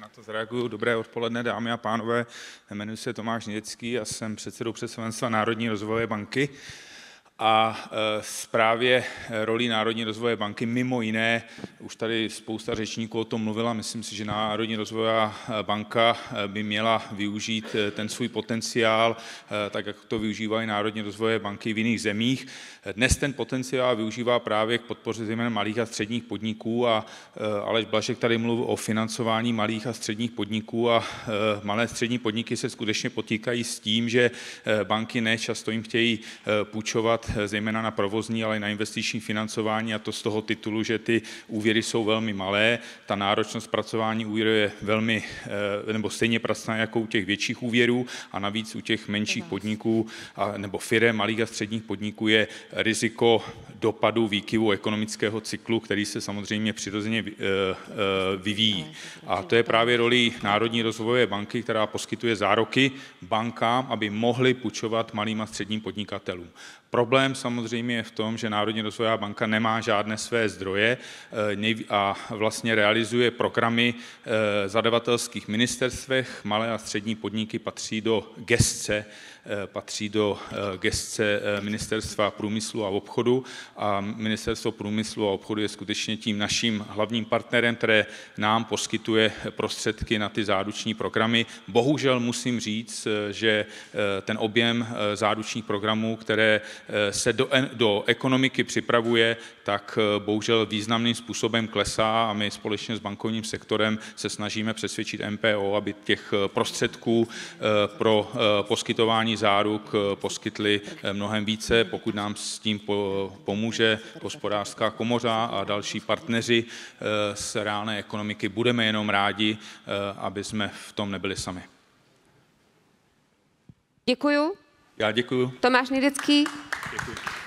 na to zareaguju. Dobré odpoledne, dámy a pánové. Jmenuji se Tomáš Nědecký a jsem předsedou představenstva Národní rozvojové banky. A e, právě roli Národní rozvojové banky mimo jiné už tady spousta řečníků o tom mluvila. Myslím si, že Národní rozvojová eh, banka eh, by měla využít eh, ten svůj potenciál, tak jak to využívají Národní rozvojové banky v jiných zemích. Dnes ten potenciál využívá právě k podpoře zejména malých a středních podniků a Aleš Blašek tady mluvil o financování malých a středních podniků a malé střední podniky se skutečně potýkají s tím, že banky ne často jim chtějí půjčovat zejména na provozní, ale i na investiční financování a to z toho titulu, že ty úvěry úvěry jsou velmi malé, ta náročnost pracování úvěru je velmi, eh, nebo stejně pracná jako u těch větších úvěrů a navíc u těch menších podniků a, nebo firem, malých a středních podniků je riziko dopadu výkyvu ekonomického cyklu, který se samozřejmě přirozeně eh, eh, vyvíjí. A to je právě roli Národní rozvojové banky, která poskytuje zároky bankám, aby mohly půjčovat malým a středním podnikatelům. Problém samozřejmě je v tom, že Národní rozvojová banka nemá žádné své zdroje, a vlastně realizuje programy eh, zadavatelských ministerstvech. Malé a střední podniky patří do gestce eh, patří do eh, gestce Ministerstva průmyslu a obchodu a Ministerstvo průmyslu a obchodu je skutečně tím naším hlavním partnerem, které nám poskytuje prostředky na ty záruční programy. Bohužel musím říct, že ten objem záručních programů, které se do, do ekonomiky připravuje, tak bohužel významným způsobem způsobem klesá a my společně s bankovním sektorem se snažíme přesvědčit MPO, aby těch eh, prostředků eh, pro eh, poskytování záruk poskytli mnohem více, pokud nám s tím pomůže hospodářská komoře a další partneři z reálné ekonomiky. Budeme jenom rádi, aby jsme v tom nebyli sami. Děkuju. Já děkuju. Tomáš Nidecký. Děkuju.